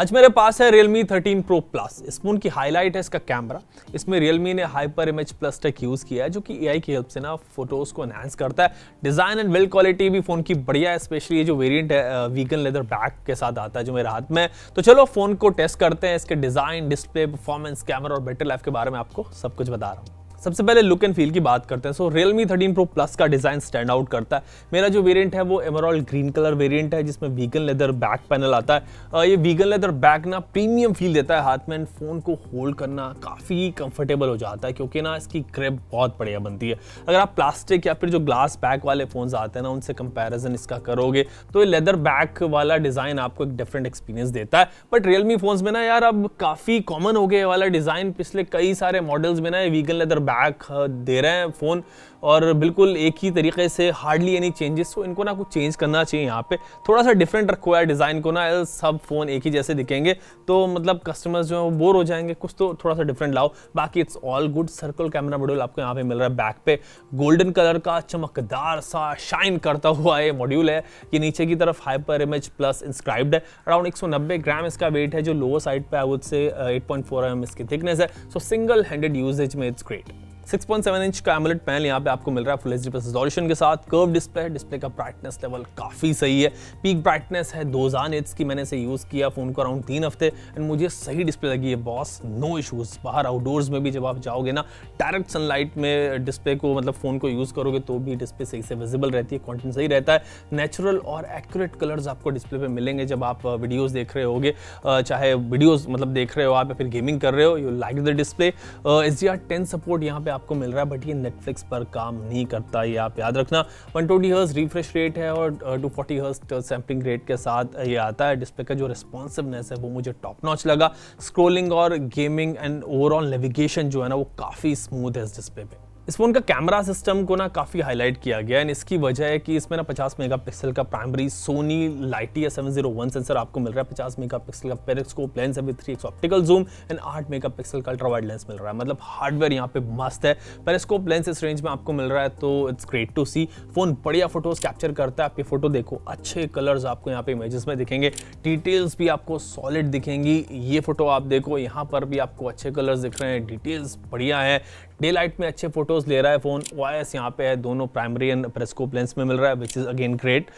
आज मेरे पास है Realme 13 Pro Plus इस फोन की हाईलाइट है इसका कैमरा इसमें Realme ने hyper image plus tech use किया है जो कि AI की हेल्प से ना फोटोज को एनहेंस करता है डिज़ाइन एंड बिल्ड क्वालिटी भी फ़ोन की बढ़िया है स्पेशली ये जो वेरिएंट है वीगन लेदर बैग के साथ आता है जो मेरे हाथ में है तो चलो फ़ोन को टेस्ट करते हैं इसके डिज़ाइन डिस्प्ले परफॉर्मेंस कैमरा और बैटरी लाइफ के बारे में आपको सब कुछ बता रहा हूँ सबसे पहले लुक एंड फील की बात करते हैं so Realme thirteen pro plus का डिज़ाइन स्टैंड आउट करता है मेरा जो वेरियंट है वो एमरॉल ग्रीन कलर वेरियंट है जिसमें वीगन लेदर बैक पैनल आता है ये वीगन लेदर बैक ना प्रीमियम फील देता है हाथ में एंड फ़ोन को होल्ड करना काफ़ी कंफर्टेबल हो जाता है क्योंकि ना इसकी क्रेप बहुत बढ़िया बनती है अगर आप प्लास्टिक या फिर जो ग्लास बैक वाले फ़ोन्स आते हैं ना उनसे कंपेरिजन इसका करोगे तो ये लेदर बैक वाला डिज़ाइन आपको एक डिफरेंट एक्सपीरियंस देता है बट रियलमी फ़ोन्स में ना यार अब काफ़ी कॉमन हो गया वाला डिज़ाइन पिछले कई सारे मॉडल्स में ना ये वीगन लेदर बैक बैक दे रहे हैं फ़ोन और बिल्कुल एक ही तरीके से हार्डली एनी चेंजेस तो इनको ना कुछ चेंज करना चाहिए यहाँ पे थोड़ा सा डिफरेंट रखो है डिज़ाइन को ना सब फ़ोन एक ही जैसे दिखेंगे तो मतलब कस्टमर्स जो है वो बोर हो जाएंगे कुछ तो थोड़ा सा डिफरेंट लाओ बाकी it's all good circle camera module आपको यहाँ पे मिल रहा है बैक पे गोल्डन कलर का चमकदार सा शाइन करता हुआ ये मॉड्यूल है ये नीचे की तरफ हाइपर इमेज प्लस इंस्क्राइब्ड है अराउंड एक ग्राम इसका वेट है जो लोअर साइड पर I would say at 8.4 M इसकी थिकनेस है सो सिंगल हैंडेड यूजेज में इट्स ग्रेट 6.7 इंच का एमुलेट पैनल यहाँ पे आपको मिल रहा है फुल एच डी रिजोल्यूशन के साथ कर्व डिस्प्ले है डिस्प्ले का ब्राइटनेस लेवल काफ़ी सही है पीक ब्राइटनेस है दो जान एट्स की मैंने इसे यूज़ किया फ़ोन को अराउंड तीन हफ्ते एंड मुझे सही डिस्प्ले लगी है बॉस नो इशूज़ बाहर आउटडोर्स में भी जब आप जाओगे ना डायरेक्ट सनलाइट में डिस्प्ले को मतलब फ़ोन को यूज़ करोगे तो भी डिस्प्ले सही से विजिबल रहती है कॉन्टेंट सही रहता है नेचुरल और एक्यूरेट कलर्स आपको डिस्प्ले पर मिलेंगे जब आप वीडियोज़ uh, देख रहे होगे uh, चाहे वीडियोज़ मतलब देख रहे हो आप या फिर गेमिंग कर रहे हो you like the display S D R ten support यहाँ पे आपको मिल रहा है बट ये नेटफ्लिक्स पर काम नहीं करता ये आप याद रखना one twenty hertz refresh rate है और uh, two forty hertz sampling rate के साथ uh, ये आता है डिस्प्ले का जो रिस्पॉन्सिवनेस है वो मुझे टॉप नॉच लगा स्क्रोलिंग और गेमिंग एंड ओवरऑल नेविगेशन जो है ना वो काफ़ी स्मूथ है इस डिस्प्ले पर इस फ़ोन का कैमरा सिस्टम को ना काफ़ी हाईलाइट किया गया एंड इसकी वजह है कि इसमें ना 50 मेगापिक्सल का primary Sony LYT seven zero one sensor आपको मिल रहा है 50 मेगापिक्सल का पेरिस्कोप लेंस है with three optical zoom and आठ मेगा पिक्सल का अल्ट्रा वाइड लेंस मिल रहा है मतलब हार्डवेयर यहाँ पे मस्त है पेरिस्कोप लेंस इस रेंज में आपको मिल रहा है तो it's great to see phone बढ़िया फोटोज कैप्चर करता है आपकी फ़ोटो देखो अच्छे कलर्स आपको यहाँ पे इमेजेस में दिखेंगे डिटेल्स भी आपको सॉलिड दिखेंगी ये फोटो आप देखो यहाँ पर भी आपको अच्छे कलर्स दिख रहे हैं डिटेल्स बढ़िया है डे लाइट में अच्छे फोटोज़ ले रहा है फ़ोन ओ यहाँ पे है दोनों प्राइमरी एंड प्रेस्कोप लेंस में मिल रहा है which is again great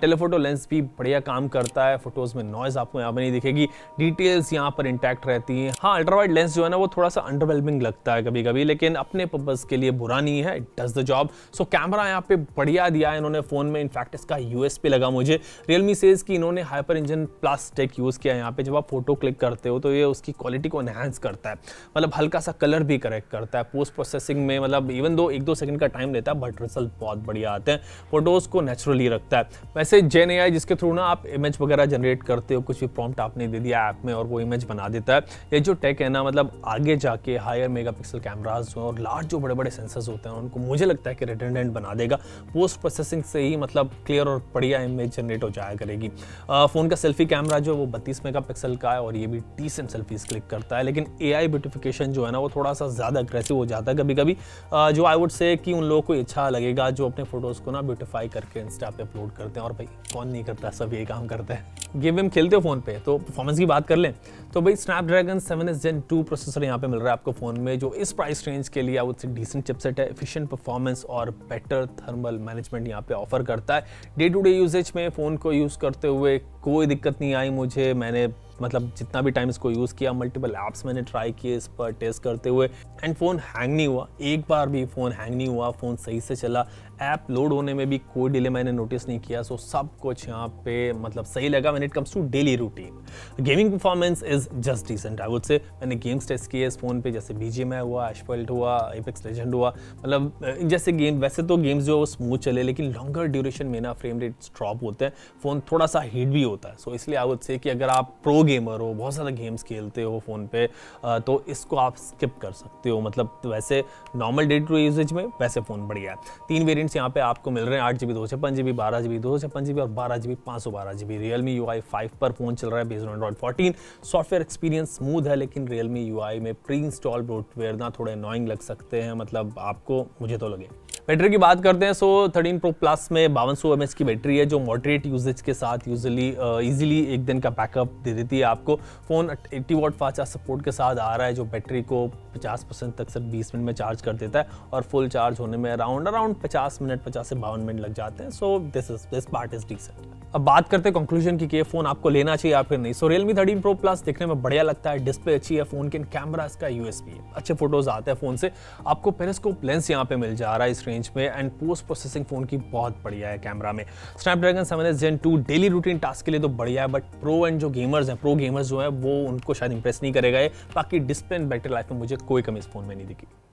telephoto lens भी बढ़िया काम करता है फोटोज़ में नॉइज़ आपको यहाँ पर नहीं दिखेगी डिटेल्स यहाँ पर इंटैक्ट रहती है हाँ अल्ट्रावाइट लेंस जो है ना वो थोड़ा सा अंडरवेलमिंग लगता है कभी कभी लेकिन अपने पर्पज़ के लिए बुरा नहीं है it does the job so camera यहाँ पे बढ़िया दिया है इन्होंने फ़ोन में इनफैक्ट इसका यू लगा मुझे रियलमी सेज की इन्होंने hyper engine plus tech use किया यहाँ पे जब आप फोटो क्लिक करते हो तो ये उसकी क्वालिटी को एनहेंस करता है मतलब हल्का सा कलर भी करेक्ट करता है पोस्ट प्रोसेसिंग में मतलब इवन दो एक दो सेकंड का टाइम लेता है बट रिजल्ट बहुत बढ़िया आते हैं फोटोज़ को नेचुरली रखता है वैसे जेन ए जिसके थ्रू ना आप इमेज वगैरह जनरेट करते हो कुछ भी प्रॉम्प्ट आपने दे दिया ऐप में और वो इमेज बना देता है ये जो टेक है ना मतलब आगे जाके हायर मेगा पिक्सल कैमराज और लार्ज जो बड़े बड़े सेंसर्स होते हैं उनको मुझे लगता है कि रिटेंडेंट बना देगा पोस्ट प्रोसेसिंग से ही मतलब क्लियर और बढ़िया इमेज जनरेट हो जाया करेगी फ़ोन का सेल्फी कैमरा जो है वो बत्तीस मेगा का है और ये भी टीसेंट सेल्फीज क्लिक करता है लेकिन ए आई ब्यूटिफिकेशन जो है ना वो थोड़ा सा ज़्यादा अग्रेसिव हो जाता जाता है कभी कभी जो आई वुड से कि उन लोगों को अच्छा लगेगा जो अपने फोटोज़ को ना ब्यूटिफाई करके इंस्टा पे अपलोड करते हैं और भाई कौन नहीं करता सब ये काम करते हैं गेम वेम खेलते हो फ़ोन पे तो परफॉर्मेंस की बात कर लें तो भाई Snapdragon seven S gen two processor यहाँ पे मिल रहा है आपको फ़ोन में जो इस प्राइस रेंज के लिए आई डिसेंट चिपसेट है एफिशिएंट परफॉर्मेंस और बेटर थर्मल मैनेजमेंट यहाँ पे ऑफर करता है डे टू डे यूजेज में फ़ोन को यूज़ करते हुए कोई दिक्कत नहीं आई मुझे मैंने मतलब जितना भी टाइम इसको यूज़ किया मल्टीपल ऐप्स मैंने ट्राई किए इस पर टेस्ट करते हुए एंड फ़ोन हैंग नहीं हुआ एक बार भी फ़ोन हैंग नहीं हुआ फ़ोन सही से चला ऐप लोड होने में भी कोई डिले मैंने नोटिस नहीं किया सो सब कुछ यहाँ पे मतलब सही लगा man it comes to daily routine gaming performance is just decent I would say मैंने गेम्स टेस्ट किए इस फ़ोन पे जैसे बी जी हुआ एशपल्ट हुआ एपिक्स लेजेंड हुआ मतलब जैसे गेम वैसे तो गेम्स जो है वो स्मूथ चले लेकिन लॉन्गर ड्यूरेशन में ना फ्रेम रेट्स ड्रॉप होते हैं फ़ोन थोड़ा सा हीट भी होता है सो so, इसलिए आई वुड से कि अगर आप प्रो गेमर हो बहुत ज़्यादा गेम्स खेलते हो फ़ोन पे तो इसको आप स्किप कर सकते हो मतलब वैसे नॉर्मल डे टू यूजेज में वैसे फ़ोन बढ़िया है तीन वेरियंट्स यहाँ पे आपको मिल रहे हैं आठ जी बी दो छप्पन जी बी बारह जी बी दो छप्पन जी बी और बारह जी बी पाँच सौ बारह G B Realme U I five पर फ़ोन चल रहा है based Android fourteen software experience smooth है लेकिन रियल मी यू आई में प्री इंस्टॉल सॉफ्टवेयर ना थोड़े अनोइंग लग सकते हैं मतलब आपको मुझे तो लगे बैटरी की बात करते हैं सो थर्टीन प्रो प्लस में बावन सौ एम की बैटरी है जो मॉडरेट यूजेज के साथ यूजली ईजिली uh, एक दिन का बैकअप दे देती है आपको phone eighty watt fast charge support के साथ आ रहा है जो बैटरी को पचास परसेंट तक सिर्फ बीस मिनट में चार्ज कर देता है और फुल चार्ज होने में अराउंड अराउंड पचास मिनट पचास से बावन मिनट लग जाते हैं so this is this part is decent अब बात करते हैं कंक्लूजन की कि ये फ़ोन आपको लेना चाहिए या फिर नहीं so Realme thirteen pro plus देखने में बढ़िया लगता है डिस्प्ले अच्छी है फ़ोन के कैमरा इसका यू है अच्छे फोटोज़ आते हैं फ़ोन से आपको पेरेस्कोप लेंस यहाँ पे मिल जा रहा है इस रेंज में एंड पोस्ट प्रोसेसिंग फ़ोन की बहुत बढ़िया है कैमरा में Snapdragon seven S gen two daily routine task के लिए तो बढ़िया है बट प्रो एंड जो गेमर्स हैं प्रो गेमर्स जो है वो उनको शायद इंप्रेस नहीं करेगा बाकी डिस्प्ले एंड बैटरी लाइफ में मुझे कोई कमी इस फ़ोन में नहीं दिखी